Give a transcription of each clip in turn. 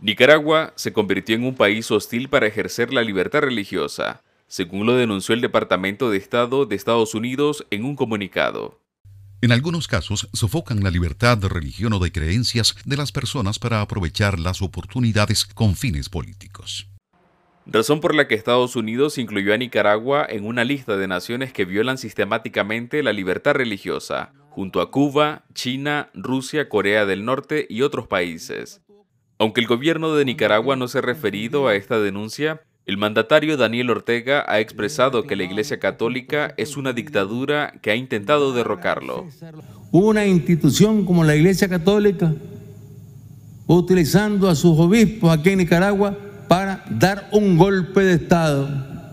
Nicaragua se convirtió en un país hostil para ejercer la libertad religiosa, según lo denunció el Departamento de Estado de Estados Unidos en un comunicado. En algunos casos, sofocan la libertad de religión o de creencias de las personas para aprovechar las oportunidades con fines políticos. Razón por la que Estados Unidos incluyó a Nicaragua en una lista de naciones que violan sistemáticamente la libertad religiosa, junto a Cuba, China, Rusia, Corea del Norte y otros países. Aunque el gobierno de Nicaragua no se ha referido a esta denuncia, el mandatario Daniel Ortega ha expresado que la Iglesia Católica es una dictadura que ha intentado derrocarlo. Una institución como la Iglesia Católica utilizando a sus obispos aquí en Nicaragua para dar un golpe de Estado.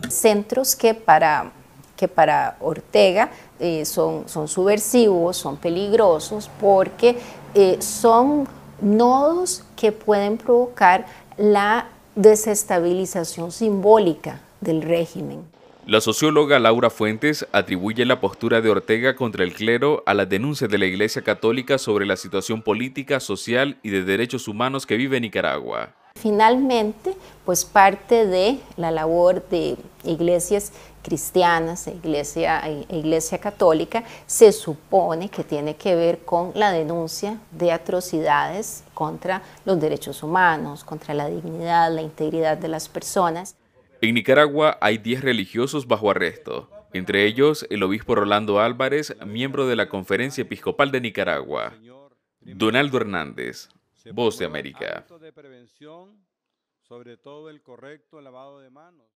Centros que para, que para Ortega eh, son, son subversivos, son peligrosos, porque eh, son nodos que pueden provocar la desestabilización simbólica del régimen. La socióloga Laura Fuentes atribuye la postura de Ortega contra el clero a las denuncias de la Iglesia Católica sobre la situación política, social y de derechos humanos que vive Nicaragua. Finalmente, pues parte de la labor de iglesias cristianas iglesia, iglesia católica se supone que tiene que ver con la denuncia de atrocidades contra los derechos humanos, contra la dignidad, la integridad de las personas. En Nicaragua hay 10 religiosos bajo arresto, entre ellos el obispo Rolando Álvarez, miembro de la Conferencia Episcopal de Nicaragua, Donaldo Hernández, Voz de América. De prevención, sobre todo el correcto lavado de manos.